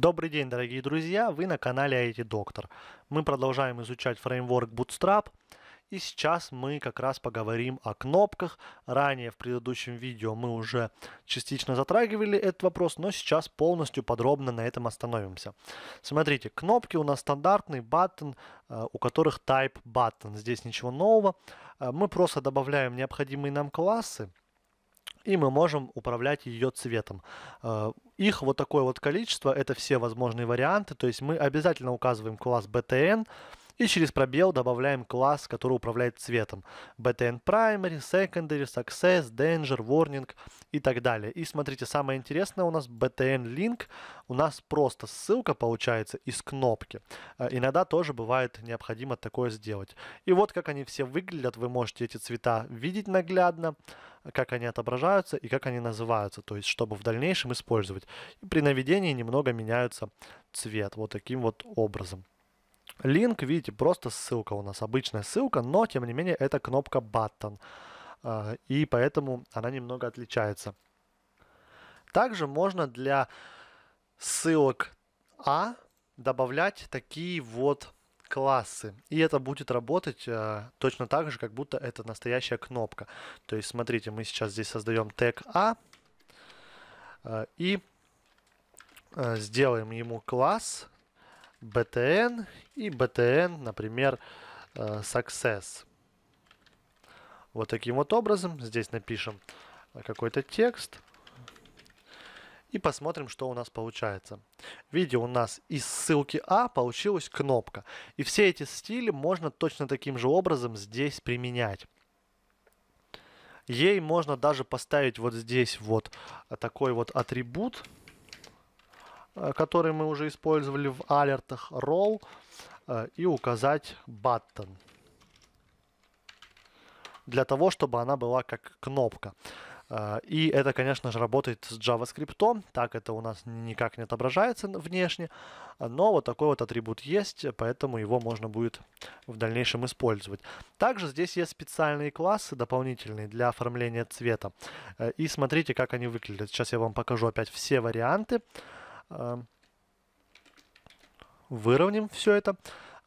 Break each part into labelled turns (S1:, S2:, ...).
S1: Добрый день, дорогие друзья! Вы на канале IT Доктор. Мы продолжаем изучать фреймворк Bootstrap. И сейчас мы как раз поговорим о кнопках. Ранее в предыдущем видео мы уже частично затрагивали этот вопрос, но сейчас полностью подробно на этом остановимся. Смотрите, кнопки у нас стандартный button, э, у которых type button. Здесь ничего нового. Э, мы просто добавляем необходимые нам классы и мы можем управлять ее цветом. Э, их вот такое вот количество, это все возможные варианты, то есть мы обязательно указываем класс btn, и через пробел добавляем класс, который управляет цветом. BTN Primary, Secondary, Success, Danger, Warning и так далее. И смотрите, самое интересное у нас BTN Link. У нас просто ссылка получается из кнопки. А, иногда тоже бывает необходимо такое сделать. И вот как они все выглядят. Вы можете эти цвета видеть наглядно, как они отображаются и как они называются. То есть, чтобы в дальнейшем использовать. И при наведении немного меняются цвет. Вот таким вот образом. Линк, видите, просто ссылка у нас, обычная ссылка, но, тем не менее, это кнопка button, а, и поэтому она немного отличается. Также можно для ссылок А добавлять такие вот классы. И это будет работать а, точно так же, как будто это настоящая кнопка. То есть, смотрите, мы сейчас здесь создаем тег А, а и сделаем ему класс btn и btn, например, э, success. Вот таким вот образом здесь напишем э, какой-то текст и посмотрим, что у нас получается. Видите, у нас из ссылки А получилась кнопка. И все эти стили можно точно таким же образом здесь применять. Ей можно даже поставить вот здесь вот такой вот атрибут – Э, который мы уже использовали в алертах roll, э, и указать button. Для того, чтобы она была как кнопка. Э, и это, конечно же, работает с JavaScript, так это у нас никак не отображается внешне, но вот такой вот атрибут есть, поэтому его можно будет в дальнейшем использовать. Также здесь есть специальные классы дополнительные для оформления цвета. И смотрите, как они выглядят. Сейчас я вам покажу опять все варианты. Выровняем все это.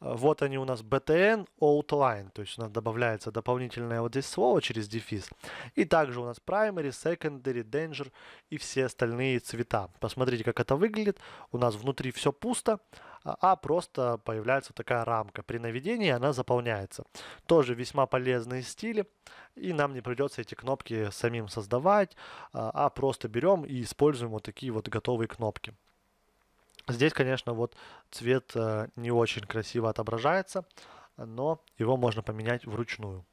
S1: Вот они у нас btn outline, то есть у нас добавляется дополнительное вот здесь слово через дефис. И также у нас primary, secondary, danger и все остальные цвета. Посмотрите, как это выглядит. У нас внутри все пусто, а просто появляется такая рамка. При наведении она заполняется. Тоже весьма полезные стили, и нам не придется эти кнопки самим создавать, а, а просто берем и используем вот такие вот готовые кнопки. Здесь, конечно, вот цвет э, не очень красиво отображается, но его можно поменять вручную.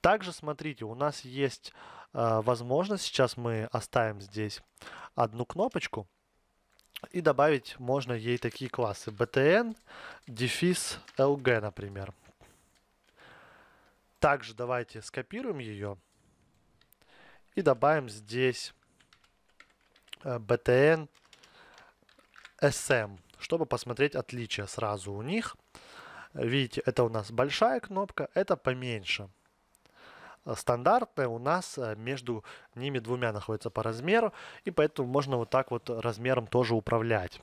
S1: Также, смотрите, у нас есть э, возможность, сейчас мы оставим здесь одну кнопочку, и добавить можно ей такие классы. btn, дефис lg, например. Также давайте скопируем ее и добавим здесь BTN э, SM, чтобы посмотреть отличия сразу у них. Видите, это у нас большая кнопка, это поменьше. Э, стандартная у нас э, между ними двумя находится по размеру, и поэтому можно вот так вот размером тоже управлять.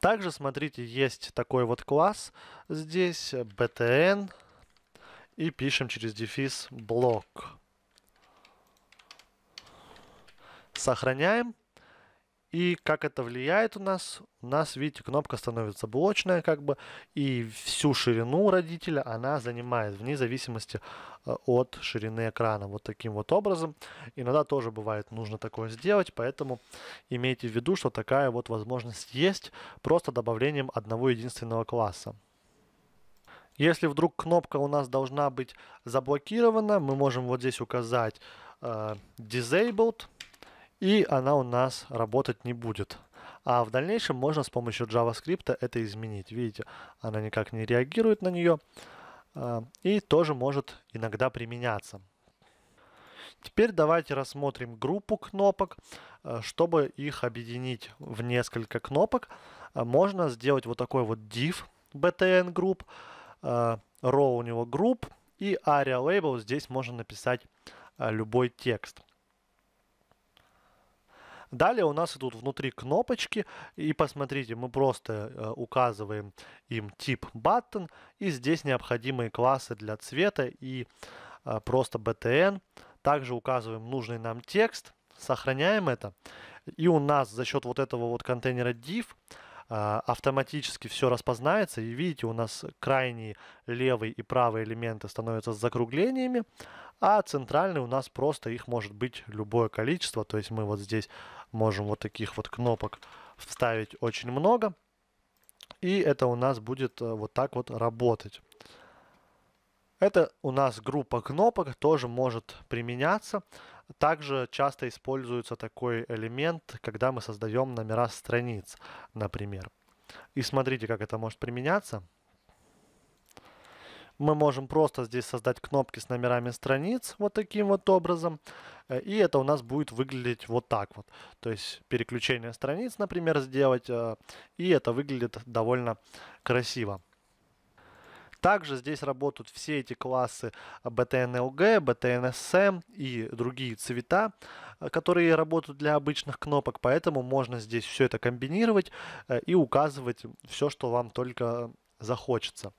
S1: Также, смотрите, есть такой вот класс здесь, btn, и пишем через дефис блок. Сохраняем. И как это влияет у нас? У нас, видите, кнопка становится блочная, как бы, и всю ширину родителя она занимает, вне зависимости э, от ширины экрана. Вот таким вот образом. Иногда тоже бывает нужно такое сделать, поэтому имейте в виду, что такая вот возможность есть, просто добавлением одного единственного класса. Если вдруг кнопка у нас должна быть заблокирована, мы можем вот здесь указать э, Disabled, и она у нас работать не будет. А в дальнейшем можно с помощью JavaScript это изменить. Видите, она никак не реагирует на нее а, и тоже может иногда применяться. Теперь давайте рассмотрим группу кнопок. Э, чтобы их объединить в несколько кнопок, э, можно сделать вот такой вот div btn group, э, row у него group и area label здесь можно написать любой текст. Далее у нас идут внутри кнопочки, и посмотрите, мы просто э, указываем им тип button, и здесь необходимые классы для цвета и э, просто btn. Также указываем нужный нам текст, сохраняем это, и у нас за счет вот этого вот контейнера div э, автоматически все распознается. И видите, у нас крайние левый и правый элементы становятся с закруглениями, а центральный у нас просто их может быть любое количество. То есть мы вот здесь можем вот таких вот кнопок вставить очень много. И это у нас будет э, вот так вот работать. Это у нас группа кнопок, тоже может применяться. Также часто используется такой элемент, когда мы создаем номера страниц, например. И смотрите, как это может применяться мы можем просто здесь создать кнопки с номерами страниц вот таким вот образом. Э, и это у нас будет выглядеть вот так вот. То есть переключение страниц, например, сделать. Э, и это выглядит довольно красиво. Также здесь работают все эти классы BTNLG, BTNSM и другие цвета, э, которые работают для обычных кнопок, поэтому можно здесь все это комбинировать и указывать все, что вам только захочется.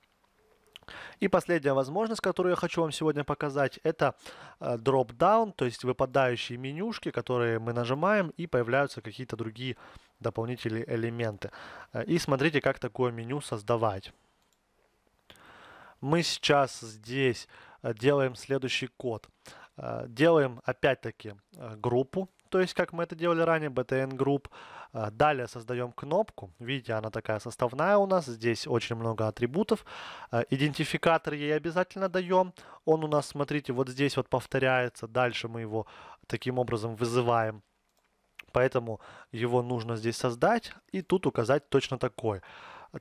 S1: И последняя возможность, которую я хочу вам сегодня показать, это э, дроп-даун, то есть выпадающие менюшки, которые мы нажимаем и появляются какие-то другие дополнительные элементы. Э, и смотрите, как такое меню создавать. Мы сейчас здесь э, делаем следующий код. Делаем опять-таки группу то есть как мы это делали ранее, btn group. Э, далее создаем кнопку. Видите, она такая составная у нас. Здесь очень много атрибутов. Э, идентификатор ей обязательно даем. Он у нас, смотрите, вот здесь вот повторяется. Дальше мы его таким образом вызываем. Поэтому его нужно здесь создать и тут указать точно такой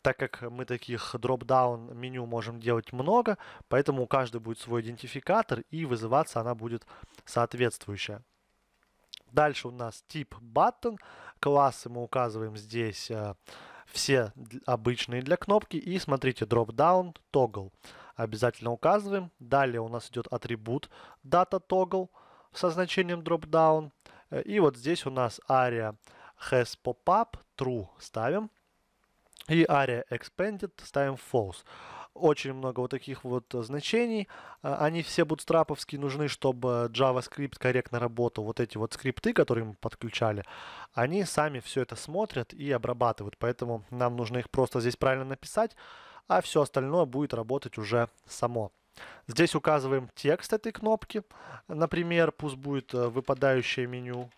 S1: так как мы таких дроп-даун меню можем делать много, поэтому у каждой будет свой идентификатор и вызываться она будет соответствующая. Дальше у нас тип button. Классы мы указываем здесь э, все обычные для кнопки. И смотрите, drop-down, toggle. Обязательно указываем. Далее у нас идет атрибут data toggle со значением drop-down. Э, и вот здесь у нас aria has pop-up, true ставим. И aria expanded ставим false очень много вот таких вот э, значений. Э, они все бутстраповские нужны, чтобы JavaScript корректно работал. Вот эти вот скрипты, которые мы подключали, они сами все это смотрят и обрабатывают. Поэтому нам нужно их просто здесь правильно написать, а все остальное будет работать уже само. Здесь указываем текст этой кнопки. Например, пусть будет э, выпадающее меню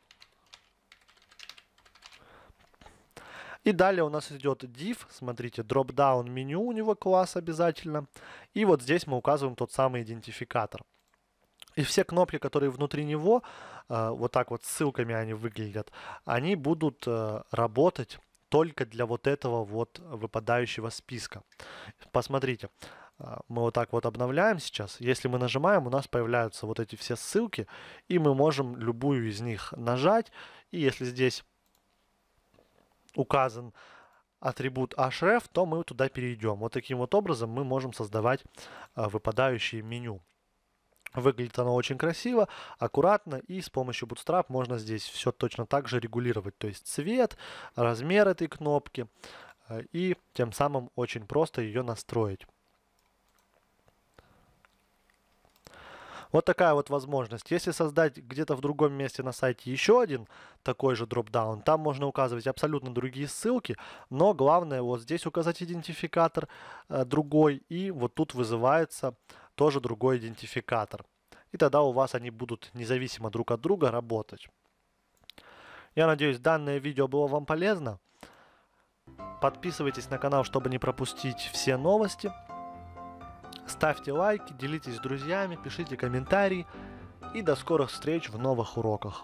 S1: И далее у нас идет div, смотрите, drop-down меню у него класс обязательно. И вот здесь мы указываем тот самый идентификатор. И все кнопки, которые внутри него, э, вот так вот ссылками они выглядят, они будут э, работать только для вот этого вот выпадающего списка. Посмотрите, э, мы вот так вот обновляем сейчас. Если мы нажимаем, у нас появляются вот эти все ссылки, и мы можем любую из них нажать. И если здесь указан атрибут href, то мы туда перейдем. Вот таким вот образом мы можем создавать а, выпадающее меню. Выглядит оно очень красиво, аккуратно, и с помощью Bootstrap можно здесь все точно так же регулировать. То есть цвет, размер этой кнопки, а, и тем самым очень просто ее настроить. Вот такая вот возможность. Если создать где-то в другом месте на сайте еще один такой же дропдаун, там можно указывать абсолютно другие ссылки, но главное вот здесь указать идентификатор э, другой, и вот тут вызывается тоже другой идентификатор. И тогда у вас они будут независимо друг от друга работать. Я надеюсь, данное видео было вам полезно. Подписывайтесь на канал, чтобы не пропустить все новости. Ставьте лайки, делитесь с друзьями, пишите комментарии и до скорых встреч в новых уроках.